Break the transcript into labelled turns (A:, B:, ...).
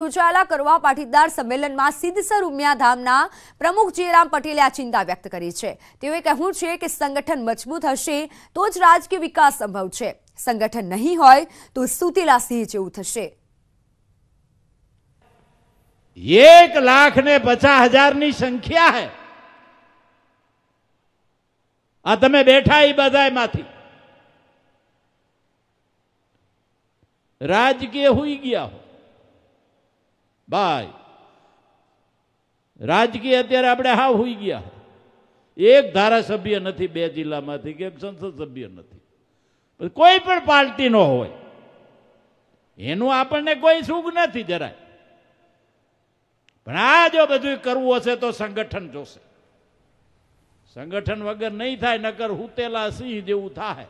A: યોજાયેલા કરવા પાટીદાર સંમેલનમાં સિદ્ધસર ઉમિયાધામના પ્રમુખ જયરામ પટેલે આ ચિંતા વ્યક્ત કરી છે તેઓએ કહ્યું છે કે સંગઠન મજબૂત હશે તો જ રાજકીય વિકાસ સંભવ છે સંગઠન નહીં હોય તો સુતીલા સિંહ જેવું થશે
B: એક લાખ ને પચાસ ની સંખ્યા હે આ તમે બેઠા એ બધા માંથી રાજકીય હોઈ ગયા હો ભાઈ રાજકીય અત્યારે આપણે હા હોઈ ગયા એક ધારાસભ્ય નથી બે જિલ્લામાંથી કે સંસદ સભ્ય નથી કોઈ પણ પાર્ટી પાર્ટીનો હોય એનું આપણને કોઈ સુખ નથી જરાય પણ આ જો બધું કરવું હશે તો સંગઠન જોશે સંગઠન વગર નહીં થાય નકર હુતેલા સિંહ જેવું થાય